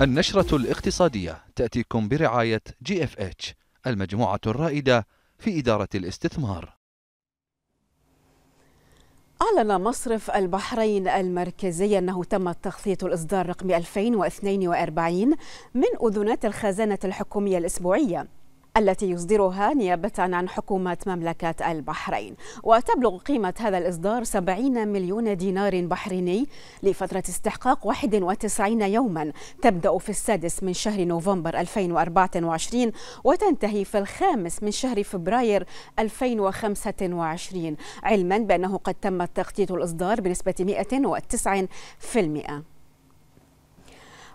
النشرة الاقتصادية تأتيكم برعاية جي اف اتش المجموعة الرائدة في إدارة الاستثمار. أعلن مصرف البحرين المركزي أنه تم تخطيط الإصدار رقم 2042 من أذونات الخزانة الحكومية الأسبوعية التي يصدرها نيابة عن حكومة مملكة البحرين وتبلغ قيمة هذا الإصدار 70 مليون دينار بحريني لفترة استحقاق 91 يوما تبدأ في السادس من شهر نوفمبر 2024 وتنتهي في الخامس من شهر فبراير 2025 علما بأنه قد تم تخطيط الإصدار بنسبة 109%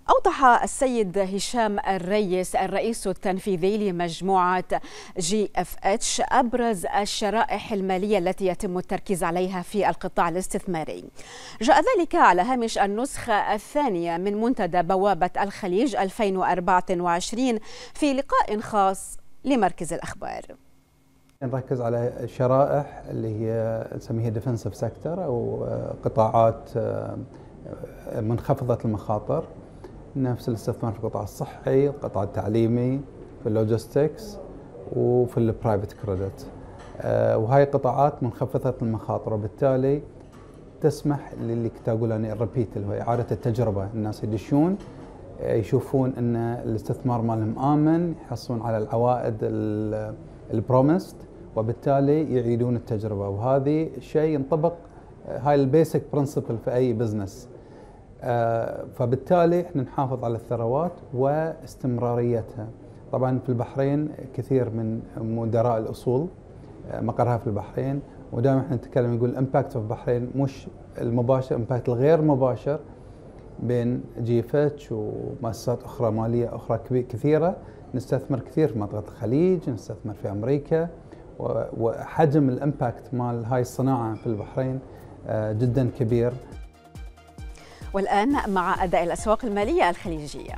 أوضح السيد هشام الريس الرئيس التنفيذي لمجموعة جي اف اتش أبرز الشرائح المالية التي يتم التركيز عليها في القطاع الاستثماري جاء ذلك على هامش النسخة الثانية من منتدى بوابة الخليج 2024 في لقاء خاص لمركز الأخبار نركز على الشرائح اللي هي نسميها ديفنسيف سيكتور او قطاعات منخفضه المخاطر نفس الاستثمار في القطاع الصحي، القطاع التعليمي، في اللوجستكس وفي البرايفت آه، كريدت. وهاي قطاعات منخفضه المخاطر وبالتالي تسمح للي كنت اقول انا الريبيت اللي هو اعاده التجربه، الناس يدشون آه، يشوفون ان الاستثمار مالهم امن، يحصلون على العوائد البروميسد وبالتالي يعيدون التجربه وهذه شيء ينطبق آه، هاي البيسك برنسبل في اي بزنس. آه، فبالتالي احنا نحافظ على الثروات واستمراريتها طبعا في البحرين كثير من مدراء الاصول آه، مقرها في البحرين ودائما احنا نتكلم نقول امباكت في البحرين مش المباشر امباكت الغير مباشر بين جيفتش ومؤسسات اخرى ماليه اخرى كثيره نستثمر كثير في منطقه الخليج نستثمر في امريكا وحجم الامباكت مال هاي الصناعه في البحرين آه، جدا كبير والآن مع أداء الأسواق المالية الخليجية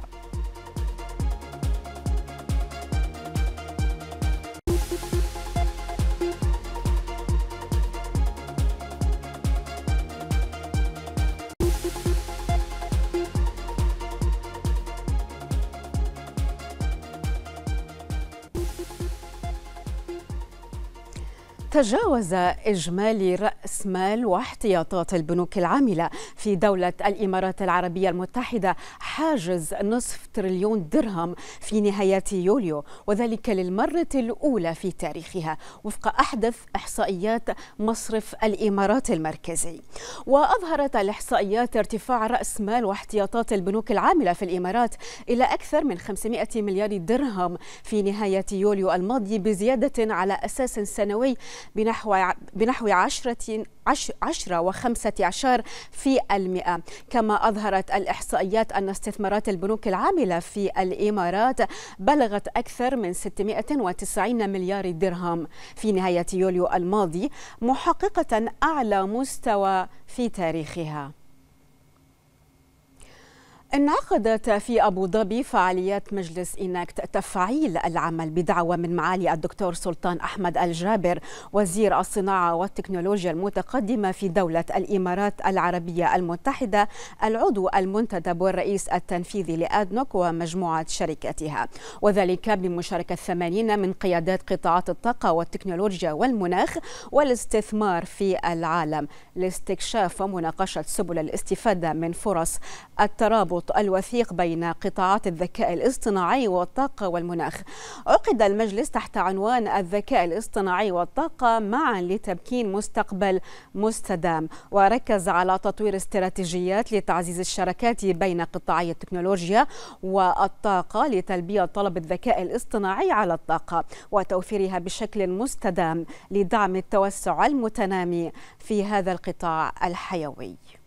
تجاوز إجمالي رأس مال واحتياطات البنوك العاملة في دولة الإمارات العربية المتحدة حاجز نصف تريليون درهم في نهاية يوليو وذلك للمرة الأولى في تاريخها وفق أحدث إحصائيات مصرف الإمارات المركزي وأظهرت الإحصائيات ارتفاع رأس مال واحتياطات البنوك العاملة في الإمارات إلى أكثر من 500 مليار درهم في نهاية يوليو الماضي بزيادة على أساس سنوي بنحو بنحو 10 10 و15 في المئة كما أظهرت الإحصائيات أن استثمارات البنوك العاملة في الإمارات بلغت أكثر من 690 مليار درهم في نهاية يوليو الماضي محققة أعلى مستوى في تاريخها انعقدت في أبو ظبي فعاليات مجلس إناكت تفعيل العمل بدعوة من معالي الدكتور سلطان أحمد الجابر وزير الصناعة والتكنولوجيا المتقدمة في دولة الإمارات العربية المتحدة العضو المنتدب والرئيس التنفيذي لأدنوك ومجموعة شركاتها وذلك بمشاركة 80 من قيادات قطاعات الطاقة والتكنولوجيا والمناخ والاستثمار في العالم لاستكشاف ومناقشة سبل الاستفادة من فرص الترابط الترابط الوثيق بين قطاعات الذكاء الاصطناعي والطاقة والمناخ عقد المجلس تحت عنوان الذكاء الاصطناعي والطاقة معا لتمكين مستقبل مستدام وركز على تطوير استراتيجيات لتعزيز الشراكات بين قطاعي التكنولوجيا والطاقة لتلبية طلب الذكاء الاصطناعي على الطاقة وتوفيرها بشكل مستدام لدعم التوسع المتنامي في هذا القطاع الحيوي